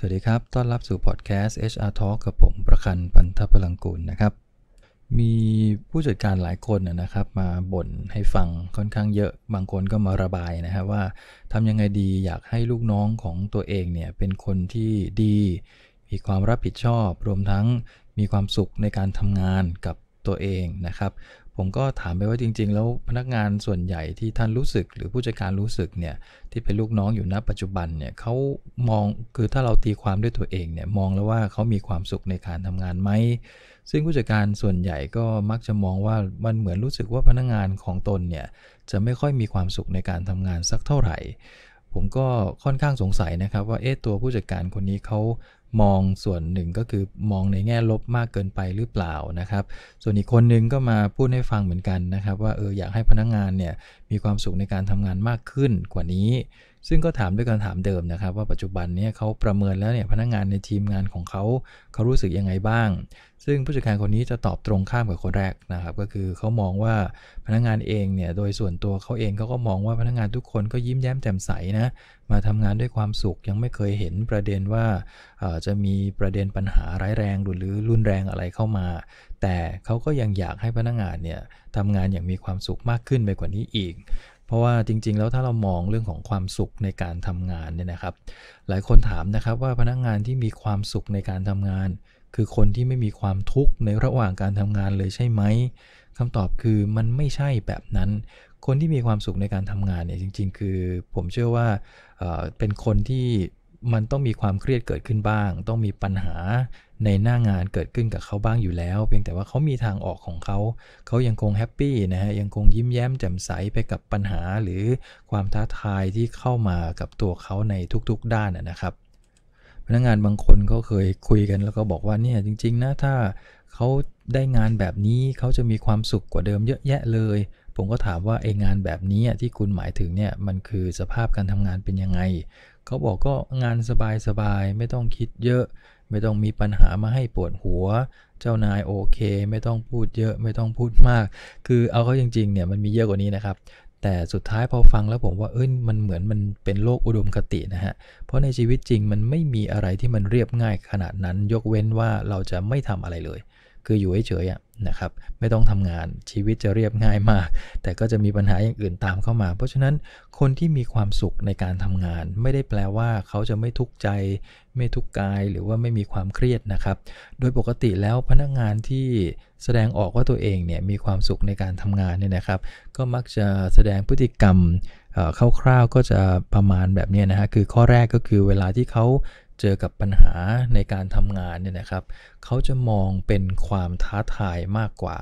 สวัสดีครับ ต้อนรับสู่พอดแคสต์ HR Talk กับผมประคันปันทพลังกูลนะครับ มีผู้จัดการหลายคนนะครับ มาบ่นให้ฟังค่อนข้างเยอะ บางคนก็มาระบายนะครับ ว่าทำยังไงดีอยากให้ลูกน้องของตัวเองเนี่ยเป็นคนที่ดี มีความรับผิดชอบ รวมทั้งมีความสุขในการทำงานกับตัวเองนะครับผมก็ถามไปว่าจริง ๆ แล้วพนักงานส่วนใหญ่ที่ท่านรู้สึกหรือผู้จัดการรู้สึกเนี่ยที่เป็นลูกน้องอยู่ณปัจจุบันเนี่ยเขามองคือถ้าเราตีความด้วยตัวเองเนี่ยมองแล้วว่าเขามีความสุขในการทำงานไหมซึ่งผู้จัดการส่วนใหญ่ก็มักจะมองว่ามันเหมือนรู้สึกว่าพนักงานของตนเนี่ยจะไม่ค่อยมีความสุขในการทำงานสักเท่าไหร่ ผมก็ค่อนข้างสงสัยนะครับ ว่าเอ๊ะตัวผู้จัดการคนนี้เขามองส่วนหนึ่งก็คือมองในแง่ลบมากเกินไปหรือเปล่านะครับ ส่วนอีกคนนึงก็มาพูดให้ฟังเหมือนกันนะครับ ว่าเอออยากให้พนักงงานเนี่ยมีความสุขในการทำงานมากขึ้นกว่านี้ซึ่งก็ถามด้วยการถามเดิมนะครับ ว่าปัจจุบันนี้เขาประเมินแล้วเนี่ยพนักงงานในทีมงานของเขาเขารู้สึกยังไงบ้าง ซึ่งผู้จัดการคนนี้จะตอบตรงข้ามกับคนแรกนะครับก็คือเขามองว่าพนักงงานเองเนี่ยโดยส่วนตัวเขาเองเขาก็มองว่าพนักงงานทุกคนก็ยิ้มแย้มแจ่มใสนะมาทำงานด้วยความสุขยังไม่เคยเห็นประเด็นว่า จะมีประเด็นปัญหาร้ายแรงหรือรุนแรงอะไรเข้ามา แต่เขาก็ยังอยากให้พนักงงานเนี่ยทำงานอย่างมีความสุขมากขึ้นไปกว่านี้อีกเพราะว่า จริงๆแล้วถ้าเรามองเรื่องของความสุขในการทำงานเนี่ยนะครับ หลายคนถามนะครับว่าพนักงานที่มีความสุขในการทำงาน คือคนที่ไม่มีความทุกข์ในระหว่างการทำงานเลยใช่ไหมคำตอบคือมันไม่ใช่แบบนั้น คนที่มีความสุขในการทำงานเนี่ยจริงๆคือผมเชื่อว่าเป็นคนที่มันต้องมีความเครียดเกิดขึ้นบ้าง ต้องมีปัญหาในหน้างานเกิดขึ้นกับเขาบ้างอยู่แล้ว เพียงแต่ว่าเขามีทางออกของเขาเขายังคงแฮปปี้นะฮะยังคงยิ้มแย้มแจ่มใสไปกับปัญหาหรือความท้าทายที่เข้ามากับตัวเขาในทุกๆด้านนะครับพนักงานบางคนก็เคยคุยกันแล้วก็บอกว่าเนี่ยจริงๆนะถ้าเขาได้งานแบบนี้เขาจะมีความสุขกว่าเดิมเยอะแยะเลย ผมก็ถามว่าไอ้งานแบบนี้ที่คุณหมายถึงเนี่ยมันคือสภาพการทำงานเป็นยังไงเขาบอกก็งานสบายๆไม่ต้องคิดเยอะไม่ต้องมีปัญหามาให้ปวดหัว เจ้านายโอเค ไม่ต้องพูดเยอะไม่ต้องพูดมาก คือเอาเขาจริงๆเนี่ยมันมีเยอะกว่านี้นะครับแต่สุดท้ายพอฟังแล้วผมว่าเอ้ยมันเหมือนมันเป็นโลกอุดมคตินะฮะเพราะในชีวิตจริงมันไม่มีอะไรที่มันเรียบง่ายขนาดนั้นยกเว้นว่าเราจะไม่ทำอะไรเลยคืออยู่เฉยๆนะครับไม่ต้องทำงานชีวิตจะเรียบง่ายมาก แต่ก็จะมีปัญหาอย่างอื่นตามเข้ามา เพราะฉะนั้นคนที่มีความสุขในการทำงาน ไม่ได้แปลว่าเขาจะไม่ทุกข์ใจ ไม่ทุกข์กายหรือว่าไม่มีความเครียดนะครับ โดยปกติแล้วพนักงานที่แสดงออกว่าตัวเองเนี่ยมีความสุขในการทำงานเนี่ยนะครับ ก็มักจะแสดงพฤติกรรมคร่าวๆก็จะประมาณแบบนี้นะฮะคือข้อแรกก็คือเวลาที่เขาเจอกับปัญหาในการทำงานเนี่ยนะครับเขาจะมองเป็นความท้าทายมากกว่า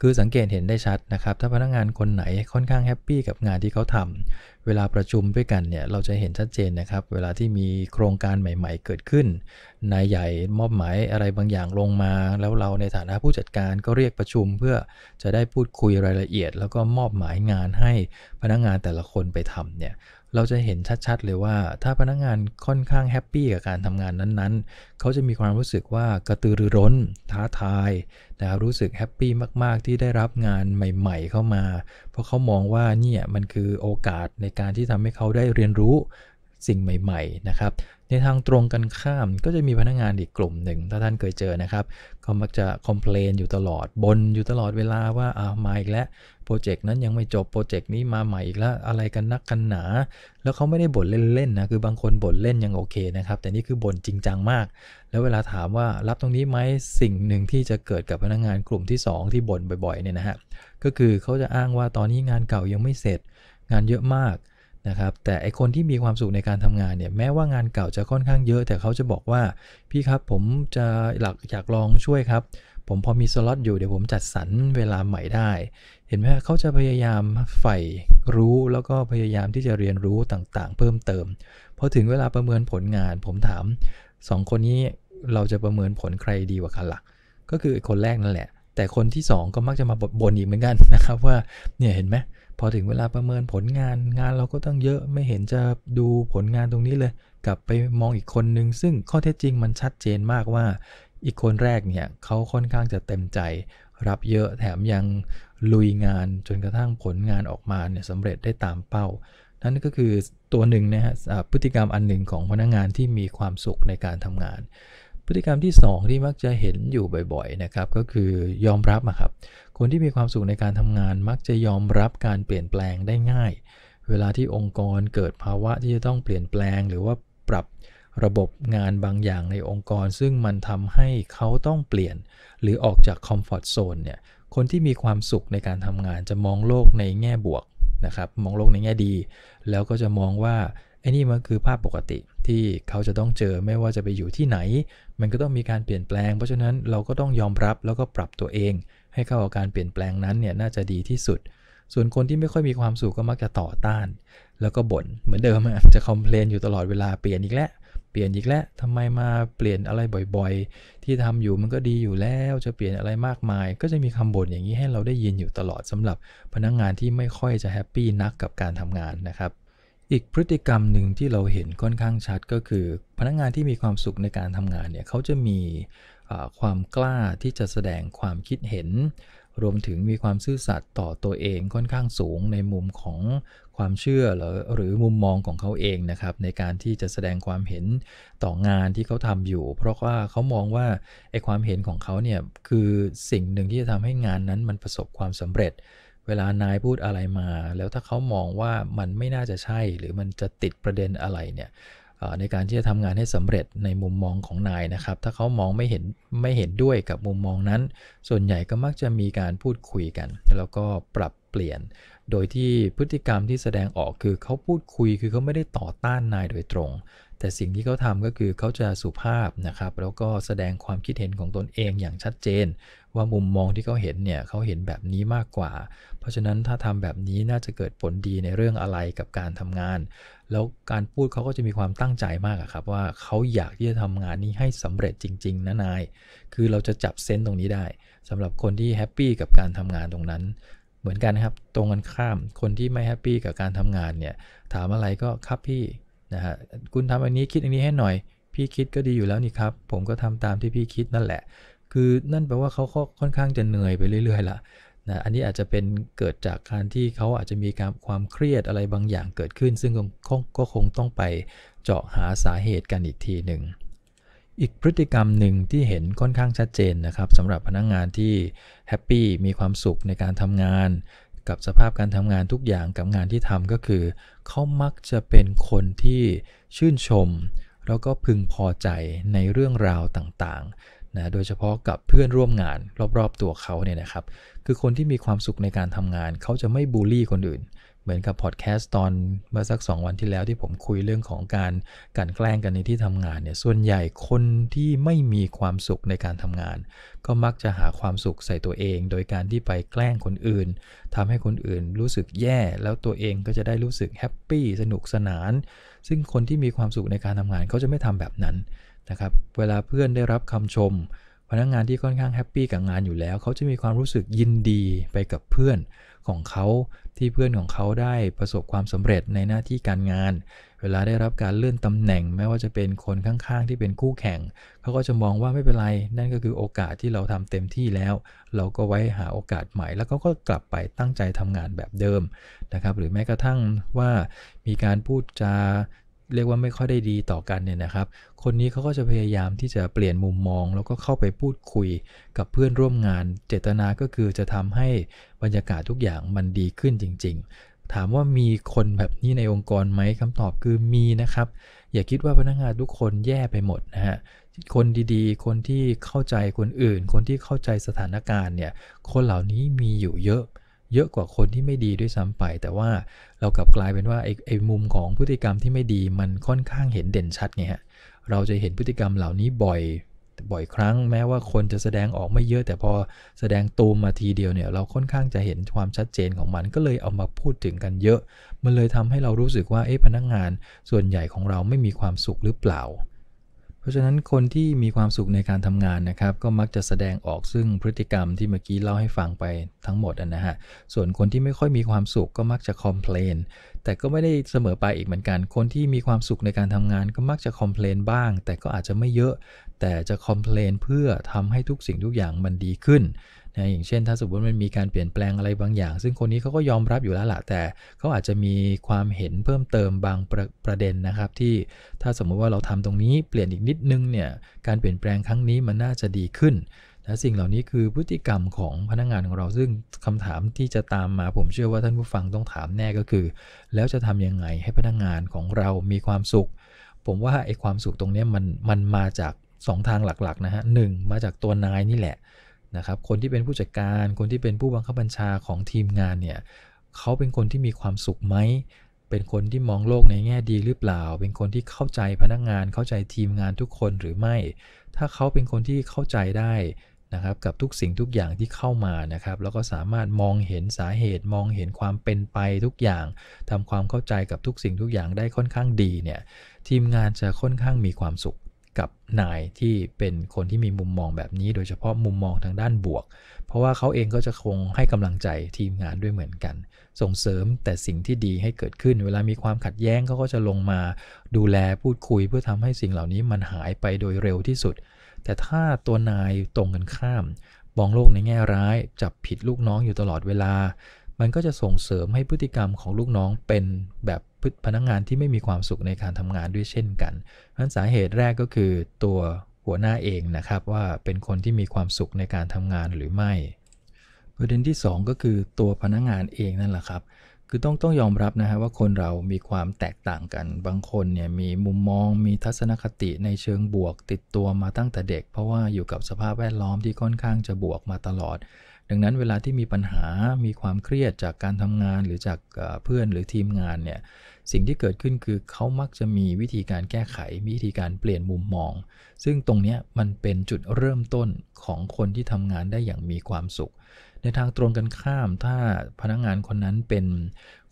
คือสังเกตเห็นได้ชัดนะครับ ถ้าพนักงานคนไหนค่อนข้างแฮปปี้กับงานที่เขาทำ เวลาประชุมด้วยกันเนี่ย เราจะเห็นชัดเจนนะครับ เวลาที่มีโครงการใหม่ ๆ เกิดขึ้นนายใหญ่มอบหมายอะไรบางอย่างลงมา แล้วเราในฐานะผู้จัดการก็เรียกประชุมเพื่อจะได้พูดคุยรายละเอียด แล้วก็มอบหมายงานให้พนักงานแต่ละคนไปทำเนี่ยเราจะเห็นชัดๆ เลยว่า ถ้าพนักงานค่อนข้างแฮปปี้กับการทำงานนั้นๆ เขาจะมีความรู้สึกว่ากระตือรือร้น ท้าทายนะครับรู้สึกแฮปปี้มากๆ ที่ได้รับงานใหม่ๆเข้ามา เพราะเขามองว่าเนี่ยมันคือโอกาสในการที่ทำให้เขาได้เรียนรู้สิ่งใหม่ๆนะครับในทางตรงกันข้ามก็จะมีพนักงงานอีกกลุ่มหนึ่งถ้าท่านเคยเจอนะครับเขามักจะคอมเพลนอยู่ตลอดบนอยู่ตลอดเวลาว่าอ้าวมาอีกแล้วโปรเจกต์นั้นยังไม่จบ โปรเจกต์นี้มาใหม่อีกแล้วอะไรกันนักกันหนา แล้วเขาไม่ได้บ่นเล่นๆนะ คือบางคนบ่นเล่นยังโอเคนะครับ แต่นี่คือบ่นจริงจังมาก แล้วเวลาถามว่ารับตรงนี้ไหมสิ่งหนึ่งที่จะเกิดกับพนักงงานกลุ่มที่ 2 ที่บ่นบ่อยๆเนี่ยนะฮะ ก็คือเขาจะอ้างว่าตอนนี้งานเก่ายังไม่เสร็จ งานเยอะมากนะครับ แต่ไอคนที่มีความสุขในการทำงานเนี่ย แม้ว่างานเก่าจะค่อนข้างเยอะ แต่เขาจะบอกว่าพี่ครับผมจะหลักอยากลองช่วยครับ ผมพอมีสล็อตอยู่เดี๋ยวผมจัดสรรเวลาใหม่ได้เห็นไหมเขาจะพยายามใฝ่รู้แล้วก็พยายามที่จะเรียนรู้ต่างๆ เพิ่มเติม พอถึงเวลาประเมินผลงานผมถาม 2 คนนี้เราจะประเมินผลใครดีกว่ากันหลักก็คือคนแรกนั่นแหละแต่คนที่2ก็มักจะมาบ่นอีกเหมือนกันนะครับว่าเนี่ยเห็นไหมพอถึงเวลาประเมินผลงานงานเราก็ต้องเยอะไม่เห็นจะดูผลงานตรงนี้เลย กลับไปมองอีกคนนึงซึ่งข้อเท็จจริงมันชัดเจนมากว่า อีกคนแรกเนี่ยเขาค่อนข้างจะเต็มใจรับเยอะแถมยังลุยงานจนกระทั่งผลงานออกมาเนี่ยสำเร็จได้ตามเป้านั่นก็คือตัวหนึ่งนะฮะพฤติกรรมอันหนึ่งของพนักงงานที่มีความสุขในการทำงาน พฤติกรรมที่ 2 ที่มักจะเห็นอยู่บ่อยๆ นะครับก็คือยอมรับครับ คนที่มีความสุขในการทำงานมักจะยอมรับการเปลี่ยนแปลงได้ง่าย เวลาที่องค์กรเกิดภาวะ ที่จะต้องเปลี่ยนแปลงหรือว่าปรับระบบงานบางอย่างในองค์กร ซึ่งมันทำให้เขาต้องเปลี่ยน หรือออกจากคอมฟอร์ทโซนเนี่ยคนที่มีความสุขในการทำงานจะมองโลกในแง่บวกนะครับมองโลกในแง่ดี แล้วก็จะมองว่าไอ้นี่มันคือภาพปกติ ที่เขาจะต้องเจอไม่ว่าจะไปอยู่ที่ไหน มันก็ต้องมีการเปลี่ยนแปลง เพราะฉะนั้นเราก็ต้องยอมรับแล้วก็ปรับตัวเอง ให้เข้ากับการเปลี่ยนแปลงนั้นเนี่ยน่าจะดีที่สุดส่วนคนที่ไม่ค่อยมีความสุขก็มักจะต่อต้าน แล้วก็บน่นเหมือนเดิมอะจะคอมเพลนอยู่ตลอดเวลาเปลี่ยนอีกแล้วเปลี่ยนอีกแล้วทำไมมาเปลี่ยนอะไรบ่อยๆ ที่ทำอยู่มันก็ดีอยู่แล้วจะเปลี่ยนอะไรมากมาย ก็จะมีคำบ่นอย่างนี้ให้เราได้ยินอยู่ตลอดสำหรับพนักงงานที่ไม่ค่อยจะแฮปปี้นักกับการทำงานนะครับอีกพฤติกรรมหนึ่งที่เราเห็นค่อนข้างชัดก็คือพนักงงานที่มีความสุขในการทำงานเนี่ยเขาจะมีความกล้าที่จะแสดงความคิดเห็นรวมถึงมีความซื่อสัตย์ต่อตัวเองค่อนข้างสูงในมุมของความเชื่อหรือหรือมุมมองของเขาเองนะครับ ในการที่จะแสดงความเห็นต่องานที่เขาทำอยู่ เพราะว่าเขามองว่าไอ้ความเห็นของเขาเนี่ยคือสิ่งหนึ่งที่จะทำให้งานนั้นมันประสบความสำเร็จ เวลานายพูดอะไรมาแล้วถ้าเขามองว่ามันไม่น่าจะใช่หรือมันจะติดประเด็นอะไรเนี่ยในการที่จะทำงานให้สำเร็จในมุมมองของนายนะครับ ถ้าเขามองไม่เห็นไม่เห็นด้วยกับมุมมองนั้น ส่วนใหญ่ก็มักจะมีการพูดคุยกันแล้วก็ปรับเปลี่ยนโดยที่พฤติกรรมที่แสดงออกคือเขาพูดคุยคือเขาไม่ได้ต่อต้านนายโดยตรง แต่สิ่งที่เขาทำก็คือเขาจะสุภาพนะครับ แล้วก็แสดงความคิดเห็นของตนเองอย่างชัดเจน ว่ามุมมองที่เขาเห็นเนี่ยเขาเห็นแบบนี้มากกว่า เพราะฉะนั้นถ้าทำแบบนี้น่าจะเกิดผลดีในเรื่องอะไรกับการทำงาน แล้วการพูดเขาก็จะมีความตั้งใจมากครับ ว่าเขาอยากที่จะทำงานนี้ให้สำเร็จจริงๆนะนาย คือเราจะจับเซนต์ตรงนี้ได้สำหรับคนที่แฮปปี้กับการทำงานตรงนั้นเหมือนกันนครับตรงกันข้ามคนที่ไม่แฮปปี้กับการทำงานเนี่ยถามอะไรก็ครับพี่นะฮะคุณทำอันนี้คิดอันนี้ให้หน่อย พี่คิดก็ดีอยู่แล้วนี่ครับผมก็ทำตามที่พี่คิดนั่นแหละ คือนั่นแปลว่าเขาค่อนข้างจะเหนื่อยไปเรื่อยๆละนะอันนี้อาจจะเป็นเกิดจากการที่เขาอาจจะมีการความเครียดอะไรบางอย่างเกิดขึ้น ซึ่งก็คงต้องไป เจาะหาสาเหตุกันอีกทีหนึ่งอีกพฤติกรรมหนึ่งที่เห็นค่อนข้างชัดเจนนะครับสำหรับพนักงงานที่แฮปปี้มีความสุขในการทำงาน กับสภาพการทำงานทุกอย่างกับงานที่ทำก็คือเขามักจะเป็นคนที่ชื่นชม แล้วก็พึงพอใจในเรื่องราวต่างๆนะโดยเฉพาะกับเพื่อนร่วมงานรอบๆตัวเขาเนี่ยนะครับคือคนที่มีความสุขในการทำงานเขาจะไม่บูลลี่คนอื่นเหมือนกับพอดแคสต์ตอนเมื่อสัก 2 วันที่แล้วที่ผมคุยเรื่องของการกันแกล้งกันในที่ทำงานเนี่ยส่วนใหญ่คนที่ไม่มีความสุขในการทำงาน ก็มักจะหาความสุขใส่ตัวเอง โดยการที่ไปแกล้งคนอื่น ทำให้คนอื่นรู้สึกแย่ แล้วตัวเองก็จะได้รู้สึกแฮปปี้สนุกสนาน ซึ่งคนที่มีความสุขในการทำงาน เขาจะไม่ทำแบบนั้นนะครับเวลาเพื่อนได้รับคำชมพนักงงานที่ค่อนข้างแฮปปี้กับงานอยู่แล้ว เขาจะมีความรู้สึกยินดีไปกับเพื่อนของเขาที่เพื่อนของเขาได้ประสบความสำเร็จในหน้าที่การงาน เวลาได้รับการเลื่อนตำแหน่งแม้ว่าจะเป็นคนข้างๆที่เป็นคู่แข่งเขาก็จะมองว่าไม่เป็นไรนั่นก็คือโอกาสที่เราทำเต็มที่แล้ว เราก็ไว้หาโอกาสใหม่แล้วเขาก็กลับไปตั้งใจทำงานแบบเดิมนะครับหรือแม้กระทั่งว่ามีการพูดจาเรียกว่าไม่ค่อยได้ดีต่อกันเนี่ยนะครับ คนนี้เขาก็จะพยายามที่จะเปลี่ยนมุมมอง แล้วก็เข้าไปพูดคุยกับเพื่อนร่วมงาน เจตนาก็คือจะทำให้บรรยากาศทุกอย่างมันดีขึ้นจริง ๆ ถามว่ามีคนแบบนี้ในองค์กรไหมคำตอบคือมีนะครับ อย่าคิดว่าพนักงานทุกคนแย่ไปหมดนะฮะคนดีๆคนที่เข้าใจคนอื่น คนที่เข้าใจสถานการณ์เนี่ยคนเหล่านี้มีอยู่เยอะเยอะกว่าคนที่ไม่ดีด้วยซ้ำไป แต่ว่าเรากลับกลายเป็นว่าไอ้ไอมุมของพฤติกรรมที่ไม่ดีมันค่อนข้างเห็นเด่นชัดไงฮะเราจะเห็นพฤติกรรมเหล่านี้บ่อย บ่อยครั้งแม้ว่าคนจะแสดงออกไม่เยอะ แต่พอแสดงตูมมาทีเดียวเนี่ยเราค่อนข้างจะเห็นความชัดเจนของมันก็เลยเอามาพูดถึงกันเยอะ มันเลยทำให้เรารู้สึกว่าเอ๊ะพนักงงาน ส่วนใหญ่ของเราไม่มีความสุขหรือเปล่าเพราะฉะนั้นคนที่มีความสุขในการทำงานนะครับ ก็มักจะแสดงออกซึ่งพฤติกรรมที่เมื่อกี้เล่าให้ฟังไปทั้งหมดนะฮะส่วนคนที่ไม่ค่อยมีความสุขก็มักจะคอมเพลนแต่ก็ไม่ได้เสมอไปอีกเหมือนกัน คนที่มีความสุขในการทำงานก็มักจะคอมเพลนบ้าง แต่ก็อาจจะไม่เยอะ แต่จะคอมเพลนเพื่อทำให้ทุกสิ่งทุกอย่างมันดีขึ้นนะอย่างเช่นถ้าสมมติมันมีการเปลี่ยนแปลงอะไรบางอย่าง ซึ่งคนนี้เขาก็ยอมรับอยู่แล้วละ แต่เขาอาจจะมีความเห็นเพิ่มเติมบางประประเด็นนะครับ ที่ถ้าสมมุติว่าเราทำตรงนี้เปลี่ยนอีกนิดนึงเนี่ย การเปลี่ยนแปลงครั้งนี้มันน่าจะดีขึ้นนะสิ่งเหล่านี้คือพฤติกรรมของพนักงงานของเราซึ่งคำถามที่จะตามมาผมเชื่อว่าท่านผู้ฟังต้องถามแน่ก็คือ แล้วจะทํำยังไงให้พนักงงานของเรามีความสุข ผมว่าไอ้ความสุขตรงนี้มันมันมาจาก 2 ทางหลักๆนะฮะหมาจากตัวนายนี่แหละนะครับคนที่เป็นผู้จัดการ คนที่เป็นผู้บังคับบัญชาของทีมงานเนี่ยเขาเป็นคนที่มีความสุขไหม เป็นคนที่มองโลกในแง่ดีหรือเปล่า เป็นคนที่เข้าใจพนักงานเข้าใจทีมงานทุกคนหรือไม่ ถ้าเขาเป็นคนที่เข้าใจได้นะครับกับทุกสิ่งทุกอย่างที่เข้ามานะครับแล้วก็สามารถมองเห็นสาเหตุมองเห็นความเป็นไปทุกอย่าง ทำความเข้าใจกับทุกสิ่งทุกอย่างได้ค่อนข้างดีเนี่ยทีมงานจะค่อนข้างมีความสุขกับนายที่เป็นคนที่มีมุมมองแบบนี้ โดยเฉพาะมุมมองทางด้านบวก เพราะว่าเขาเองก็จะคงให้กำลังใจทีมงานด้วยเหมือนกัน ส่งเสริมแต่สิ่งที่ดีให้เกิดขึ้นเวลามีความขัดแย้งเขาก็จะลงมา ดูแลพูดคุย เพื่อทำให้สิ่งเหล่านี้มันหายไปโดยเร็วที่สุดแต่ถ้าตัวนายตรงกันข้ามมองโลกในแง่ร้าย จับผิดลูกน้องอยู่ตลอดเวลา มันก็จะส่งเสริมให้พฤติกรรมของลูกน้องเป็นแบบพนักงงานที่ไม่มีความสุขในการทำงานด้วยเช่นกันนั้นสาเหตุแรกก็คือตัวหัวหน้าเองนะครับ ว่าเป็นคนที่มีความสุขในการทำงานหรือไม่ ประเด็นที่2ก็คือตัวพนักงงานเองนั่นแหละครับคือต้องต้องยอมรับนะฮะว่าคนเรามีความแตกต่างกันบางคนเนี่ยมีมุมมอง มีทัศนคติในเชิงบวก ติดตัวมาตั้งแต่เด็ก เพราะว่าอยู่กับสภาพแวดล้อมที่ค่อนข้างจะบวกมาตลอด ดังนั้นเวลาที่มีปัญหามีความเครียดจากการทำงานหรือจากเพื่อนหรือทีมงานเนี่ยสิ่งที่เกิดขึ้นคือเขามักจะมีวิธีการแก้ไขมีวิธีการเปลี่ยนมุมมอง ซึ่งตรงนี้มันเป็นจุดเริ่มต้นของคนที่ทำงานได้อย่างมีความสุขในทางตรงกันข้ามถ้าพนักงงานคนนั้นเป็น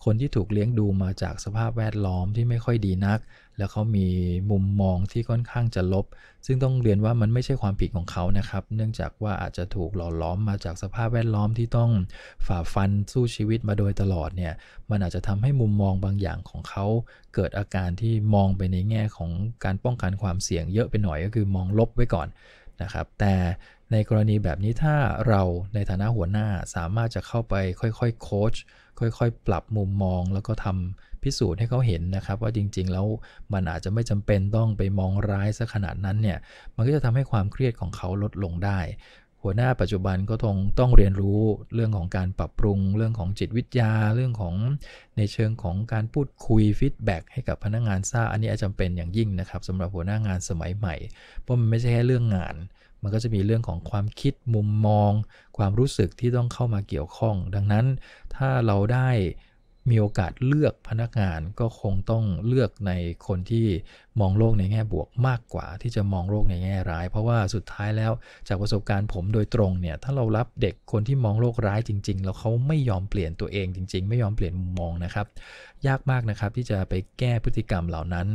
คนที่ถูกเลี้ยงดูมาจากสภาพแวดล้อมที่ไม่ค่อยดีนัก แล้วเขามีมุมมองที่ค่อนข้างจะลบ ซึ่งต้องเรียนว่ามันไม่ใช่ความผิดของเขานะครับ เนื่องจากว่าอาจจะถูกหล่อล้อมมาจากสภาพแวดล้อมที่ต้องฝ่าฟันสู้ชีวิตมาโดยตลอดเนี่ยมันอาจจะทำให้มุมมองบางอย่างของเขา เกิดอาการที่มองไปในแง่ของการป้องกันความเสี่ยงเยอะไปหน่อยก็คือมองลบไว้ก่อนนะครับ แต่ในกรณีแบบนี้ถ้าเราในฐานะหัวหน้าสามารถจะเข้าไปค่อยๆโค้ชค่อยๆปรับมุมมอง แล้วก็ทำพิสูจน์ให้เขาเห็นนะครับ ว่าจริงๆ แล้วมันอาจจะไม่จำเป็นต้องไปมองร้ายซะขนาดนั้นเนี่ยมันก็จะทำให้ความเครียดของเขาลดลงได้ หัวหน้าปัจจุบันก็ต้องต้องเรียนรู้เรื่องของการปรับปรุง เรื่องของจิตวิทยาเรื่องของในเชิงของการพูดคุยฟีดแบ็กให้กับพนักงงานทราบอันนี้จำเป็นอย่างยิ่งนะครับสำหรับหัวหน้างานสมัยใหม่เพราะมันไม่ใช่แค่เรื่องงานมันก็จะมีเรื่องของความคิดมุมมอง ความรู้สึกที่ต้องเข้ามาเกี่ยวข้อง ดังนั้นถ้าเราได้มีโอกาสเลือกพนักงานก็คงต้องเลือกในคนที่มองโลกในแง่บวกมากกว่า ที่จะมองโลกในแง่ร้าย เพราะว่าสุดท้ายแล้วจากประสบการณ์ผมโดยตรงเนี่ย ถ้าเรารับเด็กคนที่มองโลกร้าย จริงๆแล้วเขาไม่ยอมเปลี่ยนตัวเอง จริงๆ ไม่ยอมเปลี่ยนมุมมองนะครับ ยากมากนะครับที่จะไปแก้พฤติกรรมเหล่านั้น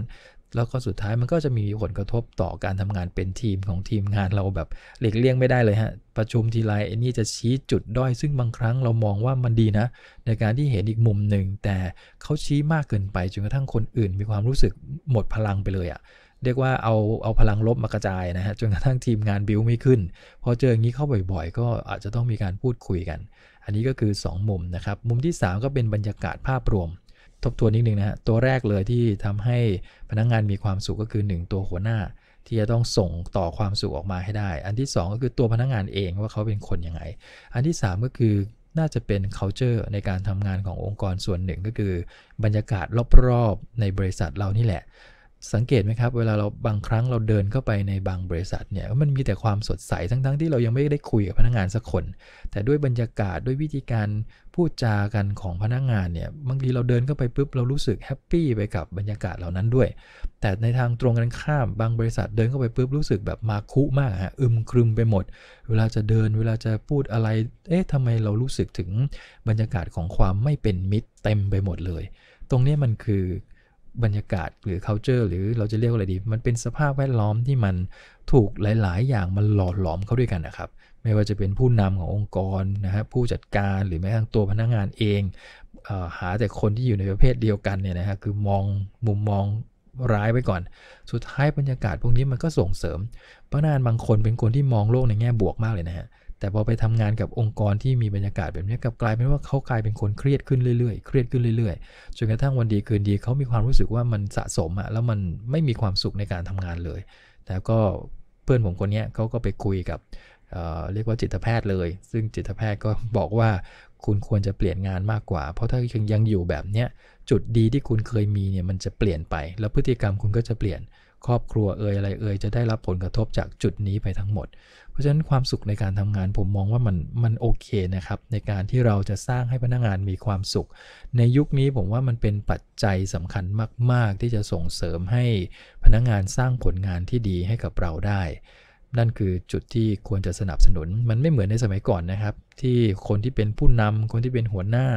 แล้วก็สุดท้ายมันก็จะมีผลกระทบต่อการทำงานเป็นทีมของทีมงานเราแบบหลีกเลี่ยงไม่ได้เลยฮะประชุมทีไรไอ้นี่จะชี้จุดด้อย ซึ่งบางครั้งเรามองว่ามันดีนะ ในการที่เห็นอีกมุมหนึ่งแต่เขาชี้มากเกินไปจนกระทั่งคนอื่น มีความรู้สึกหมดพลังไปเลยอะเรียกว่าเอาเอาพลังลบมากระจายนะฮะจนกระทั่งทีมงานบิวไม่ขึ้นพอเจออย่างนี้เข้าบ่อยๆ ก็อาจจะต้องมีการพูดคุยกัน อันนี้ก็คือ2มุมนะครับมุมที่ 3 ก็เป็นบรรยากาศภาพรวมทบทวนนิดนึงนะฮะ ตัวแรกเลยที่ทำให้พนักงงานมีความสุขก็คือ 1 ตัวหัวหน้า ที่จะต้องส่งต่อความสุขออกมาให้ได้ อันที่ 2 ก็คือตัวพนักงงานเองว่าเขาเป็นคนยังไง อันที่ 3 ก็คือน่าจะเป็น culture ในการทำงานขององค์กรส่วนหนึ่ง ก็คือบรรยากาศรอบๆ ในบริษัทเรานี่แหละสังเกตไหมครับเวลาเราบางครั้งเราเดินเข้าไปในบางบริษัทเนี่ยมันมีแต่ความสดใสทั้งๆทที่เรายังไม่ได้คุยกับพนักงานสักคน แต่ด้วยบรรยากาศด้วยวิธีการพูดจากันของพนักงานเนี่ยบางทีเราเดินเข้าไปปุ๊บเรารู้สึกแฮปปี้ไปกับบรรยากาศเหล่านั้นด้วย แต่ในทางตรงกันข้ามบางบริษัทเดินเข้าไปปุ๊บรู้สึกแบบมาคุมากฮะอึมครึมไปหมด เวลาจะเดินเวลาจะพูดอะไรเอ๊ะทำไมเรารู้สึกถึงบรรยากาศของความไม่เป็นมิตร เต็มไปหมดเลย ตรงนี้มันคือบรรยากาศหรือ culture หรือเราจะเรียกอะไรดี มันเป็นสภาพแวดล้อมที่มันถูกหลายๆ อย่างมันหล่อหลอมเข้าด้วยกันนะครับ ไม่ว่าจะเป็นผู้นำขององค์กรนะฮะ ผู้จัดการหรือแม้กระทั่งตัวพนักงงานเองเอาหาแต่คนที่อยู่ในประเภทเดียวกันเนี่ยนะฮะ คือมองมุมมองร้ายไปก่อน สุดท้ายบรรยากาศพวกนี้มันก็ส่งเสริมพนักงานบางคนเป็นคนที่มองโลกในแง่บวกมากเลยนะฮะแต่พอไปทำงานกับองค์กรที่มีบรรยากาศแบบนี้กับกลายเป็นว่าเขากลายเป็นคนเครียดขึ้นเรื่อยๆ เครียดขึ้นเรื่อยๆ จนกระทั่งวันดีคืนดีเขามีความรู้สึกว่ามันสะสมอะแล้วมันไม่มีความสุขในการทำงานเลยแต่ก็เพื่อนผมคนนี้เขาก็ไปคุยกับเเรียกว่าจิตแพทย์เลย ซึ่งจิตแพทย์ก็บอกว่าคุณควรจะเปลี่ยนงานมากกว่า เพราะถ้ายังอยู่แบบนี้จุดดีที่คุณเคยมีเนี่ยมันจะเปลี่ยนไป แล้วพฤติกรรมคุณก็จะเปลี่ยนครอบครัวเอ่ยอะไรเอ่ยจะได้รับผลกระทบจากจุดนี้ไปทั้งหมด เพราะฉะนั้นความสุขในการทำงาน ผมมองว่ามันมันโอเคนะครับ ในการที่เราจะสร้างให้พนักงานมีความสุข ในยุคนี้ผมว่ามันเป็นปัจจัยสำคัญมาก ๆ ที่จะส่งเสริมให้พนักงานสร้างผลงานที่ดีให้กับเราได้ นั่นคือจุดที่ควรจะสนับสนุน มันไม่เหมือนในสมัยก่อนนะครับ ที่คนที่เป็นผู้นำ คนที่เป็นหัวหน้า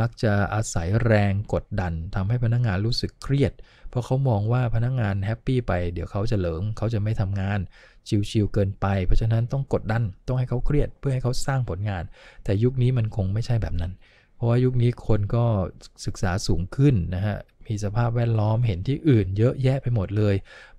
มักจะอาศัยแรงกดดัน ทำให้พนักงงานรู้สึกเครียดเพราะเขามองว่าพนักงานแฮปปี้ไปเดี๋ยวเขาจะเหลิง เขาจะไม่ทำงานชิวๆเกินไป เพราะฉะนั้นต้องกดดัน ต้องให้เขาเครียดเพื่อให้เขาสร้างผลงาน แต่ยุคนี้มันคงไม่ใช่แบบนั้น เพราะว่ายุคนี้คนก็ศึกษาสูงขึ้นนะฮะมีสภาพแวดล้อมเห็นที่อื่นเยอะแยะไปหมดเลย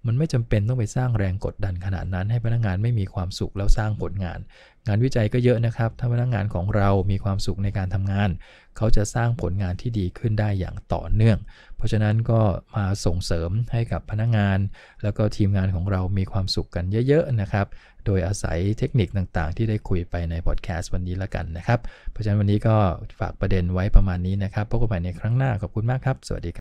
มันไม่จำเป็นต้องไปสร้างแรงกดดันขนาดนั้น ให้พนักงานไม่มีความสุขแล้วสร้างผลงาน งานวิจัยก็เยอะนะครับ ถ้าพนักงานของเรามีความสุขในการทำงาน เขาจะสร้างผลงานที่ดีขึ้นได้อย่างต่อเนื่องราะฉะนั้นก็มาส่งเสริมให้กับพนักงงาน แล้วก็ทีมงานของเรามีความสุขกันเยอะ ๆ นะครับ โดยอาศัยเทคนิคต่างๆที่ได้คุยไปในพอดแคสต์วันนี้ละกันนะครับเพราะฉะนั้นวันนี้ก็ฝากประเด็นไว้ประมาณนี้นะครับพบกันใหม่ในครั้งหน้า ขอบคุณมากครับ สวัสดีครับ